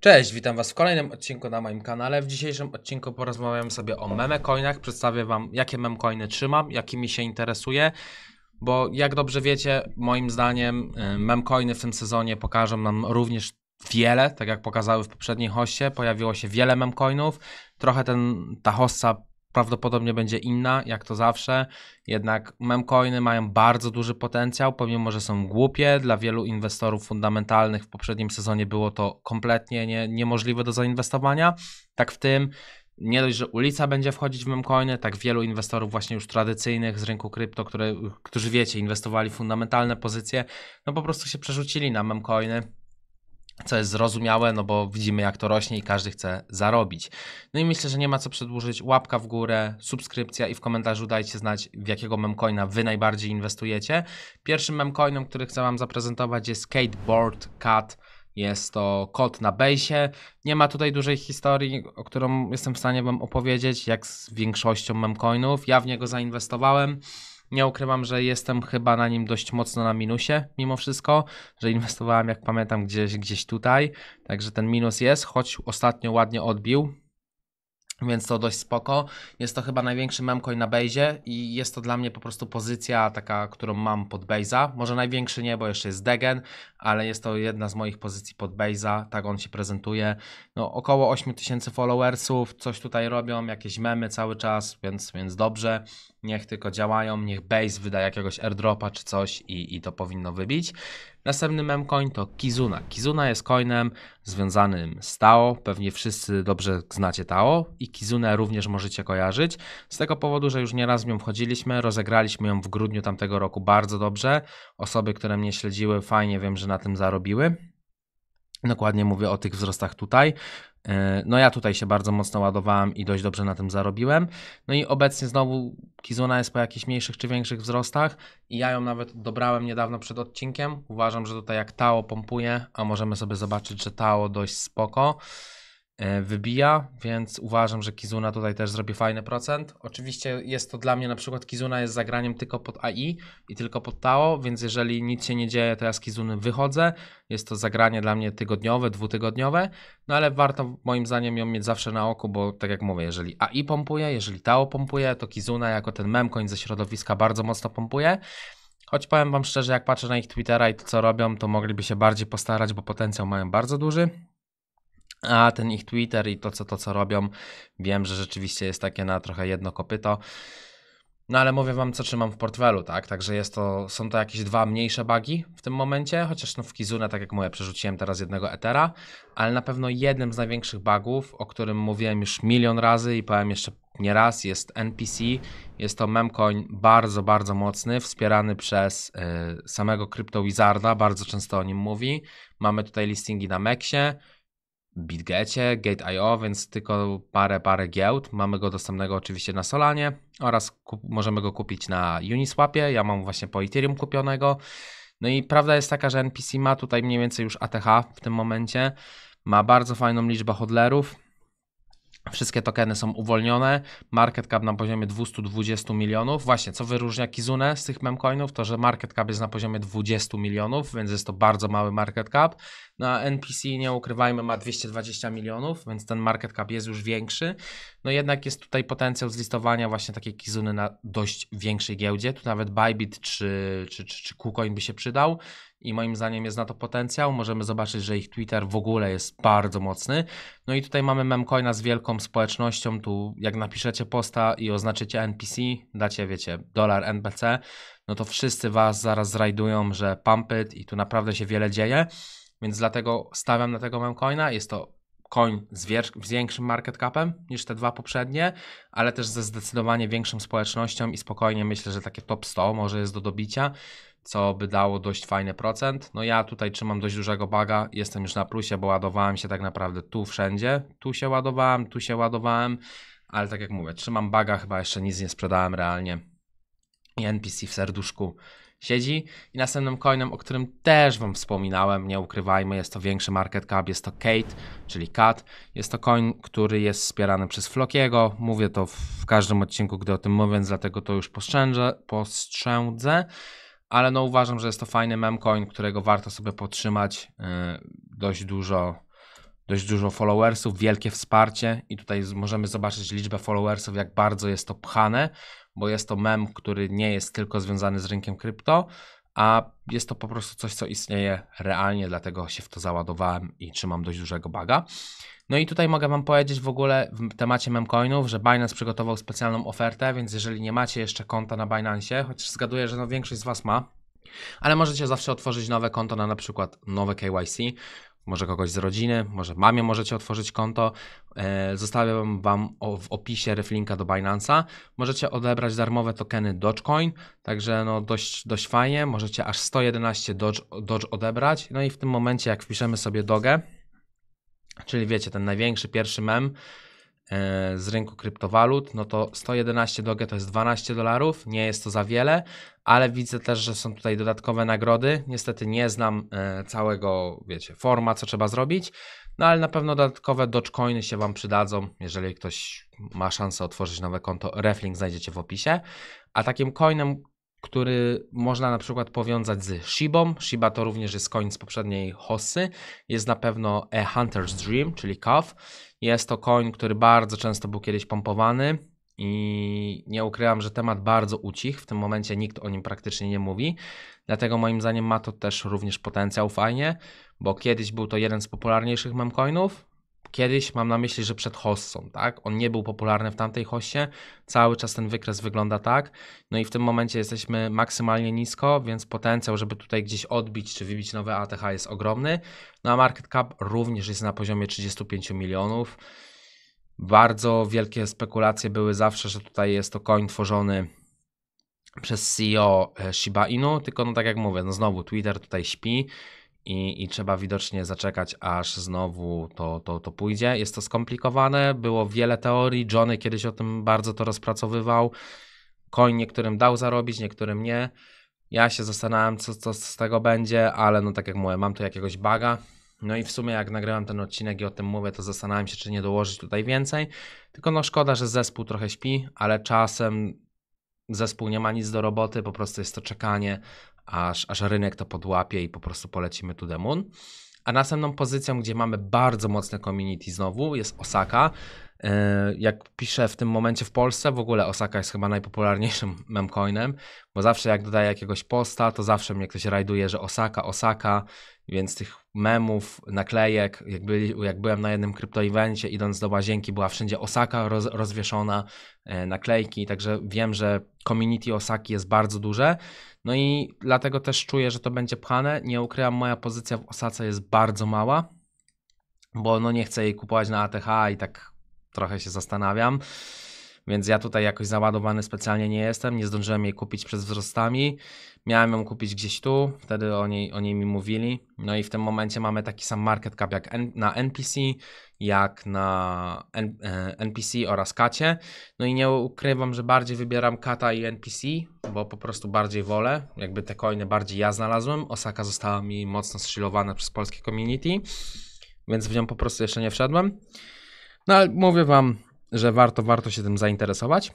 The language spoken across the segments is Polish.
Cześć, witam Was w kolejnym odcinku na moim kanale. W dzisiejszym odcinku porozmawiam sobie o memecoinach. Przedstawię Wam, jakie memcoiny trzymam, jakimi się interesuję, bo jak dobrze wiecie, moim zdaniem y, memcoiny w tym sezonie pokażą nam również wiele, tak jak pokazały w poprzedniej hoście. Pojawiło się wiele memcoinów. Trochę ten, ta hossa prawdopodobnie będzie inna, jak to zawsze. Jednak memcoiny mają bardzo duży potencjał, pomimo że są głupie. Dla wielu inwestorów fundamentalnych w poprzednim sezonie było to kompletnie nie, niemożliwe do zainwestowania. Tak w tym nie dość, że ulica będzie wchodzić w memcoiny, tak wielu inwestorów właśnie już tradycyjnych z rynku krypto, które, którzy wiecie, inwestowali w fundamentalne pozycje, no po prostu się przerzucili na memcoiny co jest zrozumiałe, no bo widzimy jak to rośnie i każdy chce zarobić. No i myślę, że nie ma co przedłużyć. Łapka w górę, subskrypcja i w komentarzu dajcie znać, w jakiego memcoina wy najbardziej inwestujecie. Pierwszym memcoinem, który chcę wam zaprezentować jest Skateboard Cat. Jest to kot na base. Nie ma tutaj dużej historii, o którą jestem w stanie wam opowiedzieć, jak z większością memcoinów. Ja w niego zainwestowałem. Nie ukrywam, że jestem chyba na nim dość mocno na minusie mimo wszystko, że inwestowałem, jak pamiętam, gdzieś, gdzieś tutaj. Także ten minus jest, choć ostatnio ładnie odbił więc to dość spoko. Jest to chyba największy memcoin na Bejzie i jest to dla mnie po prostu pozycja taka, którą mam pod Bejza. Może największy nie, bo jeszcze jest Degen, ale jest to jedna z moich pozycji pod Bejza, tak on się prezentuje. No około 8000 followersów, coś tutaj robią, jakieś memy cały czas, więc, więc dobrze. Niech tylko działają, niech Base wyda jakiegoś airdropa czy coś i, i to powinno wybić. Następny memcoin to Kizuna. Kizuna jest coinem związanym z Tao, pewnie wszyscy dobrze znacie Tao i Kizuna również możecie kojarzyć. Z tego powodu, że już nieraz w nią wchodziliśmy, rozegraliśmy ją w grudniu tamtego roku bardzo dobrze. Osoby, które mnie śledziły, fajnie wiem, że na tym zarobiły. Dokładnie mówię o tych wzrostach tutaj. E, no ja tutaj się bardzo mocno ładowałem i dość dobrze na tym zarobiłem. No i obecnie znowu Kizuna jest po jakichś mniejszych czy większych wzrostach i ja ją nawet dobrałem niedawno przed odcinkiem. Uważam, że tutaj jak Tao pompuje, a możemy sobie zobaczyć, że Tao dość spoko. E, wybija, więc uważam, że Kizuna tutaj też zrobi fajny procent. Oczywiście jest to dla mnie na przykład Kizuna jest zagraniem tylko pod AI i tylko pod Tao, więc jeżeli nic się nie dzieje, to ja z Kizuny wychodzę. Jest to zagranie dla mnie tygodniowe, dwutygodniowe, no ale warto moim zdaniem ją mieć zawsze na oku, bo tak jak mówię, jeżeli AI pompuje, jeżeli Tao pompuje, to Kizuna jako ten memkoń ze środowiska bardzo mocno pompuje. Choć powiem wam szczerze, jak patrzę na ich Twittera i to co robią, to mogliby się bardziej postarać, bo potencjał mają bardzo duży. A ten ich Twitter i to co, to, co robią, wiem, że rzeczywiście jest takie na trochę jedno kopyto. No ale mówię wam, co trzymam w portfelu, tak? Także jest to, są to jakieś dwa mniejsze bagi w tym momencie, chociaż no w Kizuna, tak jak mówię, przerzuciłem teraz jednego Etera, ale na pewno jednym z największych bagów, o którym mówiłem już milion razy i powiem jeszcze nie raz, jest NPC. Jest to memcoin bardzo, bardzo mocny, wspierany przez y, samego Crypto Wizarda, bardzo często o nim mówi. Mamy tutaj listingi na Mexie, BitGecie, Gate.io, więc tylko parę, parę giełd. Mamy go dostępnego oczywiście na Solanie oraz kup- możemy go kupić na Uniswapie. Ja mam właśnie po Ethereum kupionego. No i prawda jest taka, że NPC ma tutaj mniej więcej już ATH w tym momencie. Ma bardzo fajną liczbę hodlerów Wszystkie tokeny są uwolnione. Market cap na poziomie 220 milionów. Właśnie, co wyróżnia Kizune z tych memcoinów, to że market cap jest na poziomie 20 milionów, więc jest to bardzo mały market cap. Na no, NPC, nie ukrywajmy, ma 220 milionów, więc ten market cap jest już większy. No jednak jest tutaj potencjał zlistowania właśnie takiej Kizuny na dość większej giełdzie. Tu nawet Bybit czy, czy, czy, czy KuCoin by się przydał i moim zdaniem jest na to potencjał. Możemy zobaczyć, że ich Twitter w ogóle jest bardzo mocny. No i tutaj mamy Memcoina z wielką społecznością. Tu jak napiszecie posta i oznaczycie NPC, dacie, wiecie, dolar NPC, no to wszyscy was zaraz zrajdują, że pumpyt i tu naprawdę się wiele dzieje. Więc dlatego stawiam na tego Memcoina. Jest to koń z, z, większym market capem niż te dwa poprzednie, ale też ze zdecydowanie większą społecznością i spokojnie myślę, że takie top 100 może jest do dobicia co by dało dość fajny procent. No ja tutaj trzymam dość dużego baga, jestem już na plusie, bo ładowałem się tak naprawdę tu wszędzie. Tu się ładowałem, tu się ładowałem, ale tak jak mówię, trzymam baga, chyba jeszcze nic nie sprzedałem realnie. I NPC w serduszku siedzi. I następnym coinem, o którym też Wam wspominałem, nie ukrywajmy, jest to większy market cap, jest to Kate, czyli Cat. Jest to coin, który jest wspierany przez Flokiego. Mówię to w każdym odcinku, gdy o tym mówię, dlatego to już postrzędzę. postrzędzę ale no uważam, że jest to fajny memcoin, którego warto sobie podtrzymać. Y, dość dużo, dość dużo followersów, wielkie wsparcie i tutaj możemy zobaczyć liczbę followersów, jak bardzo jest to pchane, bo jest to mem, który nie jest tylko związany z rynkiem krypto, a jest to po prostu coś, co istnieje realnie, dlatego się w to załadowałem i trzymam dość dużego baga. No i tutaj mogę Wam powiedzieć w ogóle w temacie memcoinów, że Binance przygotował specjalną ofertę, więc jeżeli nie macie jeszcze konta na Binance, chociaż zgaduję, że no większość z Was ma, ale możecie zawsze otworzyć nowe konto na na przykład nowe KYC, może kogoś z rodziny, może mamie możecie otworzyć konto. E, Zostawiam Wam w opisie reflinka do Binance'a. Możecie odebrać darmowe tokeny Dogecoin, także no dość, dość fajnie. Możecie aż 111 Doge, Doge odebrać. No i w tym momencie, jak wpiszemy sobie Dogę, czyli wiecie, ten największy pierwszy mem, E, z rynku kryptowalut, no to 111 doge to jest 12 dolarów, nie jest to za wiele, ale widzę też, że są tutaj dodatkowe nagrody. Niestety nie znam e, całego, wiecie, forma, co trzeba zrobić, no ale na pewno dodatkowe dogecoiny się Wam przydadzą, jeżeli ktoś ma szansę otworzyć nowe konto, reflink znajdziecie w opisie. A takim coinem, który można na przykład powiązać z Shibą. Shiba to również jest koń z poprzedniej hossy. Jest na pewno A Hunter's Dream, czyli Calf. Jest to koń, który bardzo często był kiedyś pompowany i nie ukrywam, że temat bardzo ucichł. W tym momencie nikt o nim praktycznie nie mówi. Dlatego moim zdaniem ma to też również potencjał fajnie, bo kiedyś był to jeden z popularniejszych memcoinów, kiedyś, mam na myśli, że przed hossą, tak? On nie był popularny w tamtej hossie, cały czas ten wykres wygląda tak, no i w tym momencie jesteśmy maksymalnie nisko, więc potencjał, żeby tutaj gdzieś odbić czy wybić nowe ATH jest ogromny, no a market cap również jest na poziomie 35 milionów. Bardzo wielkie spekulacje były zawsze, że tutaj jest to coin tworzony przez CEO e, Shiba Inu, tylko no tak jak mówię, no znowu Twitter tutaj śpi, i, i trzeba widocznie zaczekać, aż znowu to, to, to pójdzie. Jest to skomplikowane, było wiele teorii, Johnny kiedyś o tym bardzo to rozpracowywał. Coin niektórym dał zarobić, niektórym nie. Ja się zastanawiam, co, co z tego będzie, ale no tak jak mówię, mam tu jakiegoś baga. No i w sumie jak nagrywam ten odcinek i o tym mówię, to zastanawiam się, czy nie dołożyć tutaj więcej. Tylko no szkoda, że zespół trochę śpi, ale czasem zespół nie ma nic do roboty, po prostu jest to czekanie aż, aż rynek to podłapie i po prostu polecimy tu demon. A następną pozycją, gdzie mamy bardzo mocne community znowu jest Osaka. E, jak piszę w tym momencie w Polsce, w ogóle Osaka jest chyba najpopularniejszym memcoinem, bo zawsze jak dodaję jakiegoś posta, to zawsze mnie ktoś rajduje, że Osaka, Osaka więc tych memów, naklejek, jak, byli, jak byłem na jednym kryptoevencie, idąc do łazienki, była wszędzie Osaka roz, rozwieszona, e, naklejki, także wiem, że community Osaki jest bardzo duże. No i dlatego też czuję, że to będzie pchane. Nie ukrywam, moja pozycja w Osace jest bardzo mała, bo no nie chcę jej kupować na ATH i tak trochę się zastanawiam. Więc ja tutaj jakoś załadowany specjalnie nie jestem, nie zdążyłem jej kupić przed wzrostami. Miałem ją kupić gdzieś tu, wtedy o niej, o niej mi mówili. No i w tym momencie mamy taki sam market cap jak N na NPC, jak na N e, NPC oraz kacie. No i nie ukrywam, że bardziej wybieram kata i NPC, bo po prostu bardziej wolę. Jakby te coiny bardziej ja znalazłem. Osaka została mi mocno strzelowana przez polskie community, więc w nią po prostu jeszcze nie wszedłem. No ale mówię wam, że warto, warto się tym zainteresować.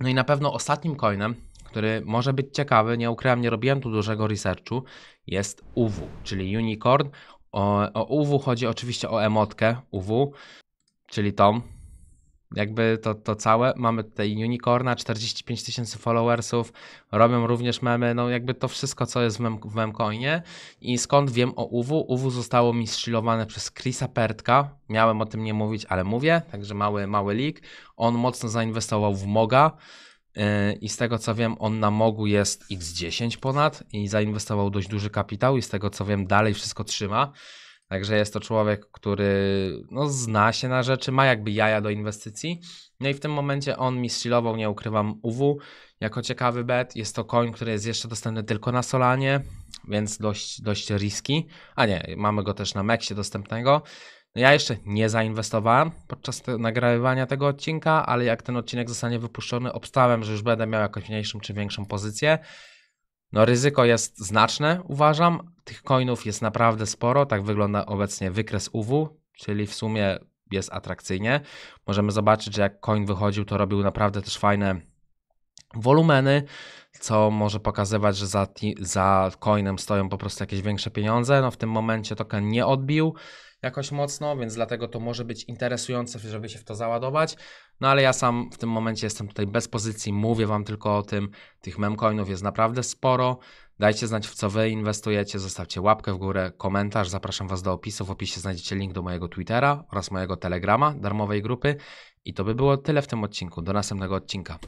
No i na pewno ostatnim coinem, który może być ciekawy, nie ukrywam, nie robiłem tu dużego researchu, jest UW, czyli Unicorn. O, o UW chodzi oczywiście o emotkę UW, czyli tą, jakby to, to całe. Mamy tutaj Unicorna, 45 tysięcy followersów, robią również memy, no jakby to wszystko, co jest w, mem, memcoinie. I skąd wiem o UW? UW zostało mi strzelowane przez Chrisa Pertka, miałem o tym nie mówić, ale mówię, także mały, mały leak. On mocno zainwestował w Moga yy, i z tego co wiem, on na Mogu jest x10 ponad i zainwestował dość duży kapitał i z tego co wiem, dalej wszystko trzyma. Także jest to człowiek, który no, zna się na rzeczy, ma jakby jaja do inwestycji. No i w tym momencie on mi strzelował, nie ukrywam, UW jako ciekawy bet. Jest to coin, który jest jeszcze dostępny tylko na Solanie, więc dość, dość riski. A nie, mamy go też na Mexie dostępnego. No ja jeszcze nie zainwestowałem podczas te, nagrywania tego odcinka, ale jak ten odcinek zostanie wypuszczony, obstałem, że już będę miał jakąś mniejszą czy większą pozycję. No ryzyko jest znaczne, uważam. Tych coinów jest naprawdę sporo, tak wygląda obecnie wykres UW, czyli w sumie jest atrakcyjnie. Możemy zobaczyć, że jak coin wychodził, to robił naprawdę też fajne wolumeny, co może pokazywać, że za, za coinem stoją po prostu jakieś większe pieniądze. No w tym momencie token nie odbił jakoś mocno, więc dlatego to może być interesujące, żeby się w to załadować. No ale ja sam w tym momencie jestem tutaj bez pozycji, mówię wam tylko o tym. Tych memcoinów jest naprawdę sporo. Dajcie znać, w co wy inwestujecie, zostawcie łapkę w górę, komentarz, zapraszam was do opisu. W opisie znajdziecie link do mojego Twittera oraz mojego Telegrama, darmowej grupy. I to by było tyle w tym odcinku. Do następnego odcinka.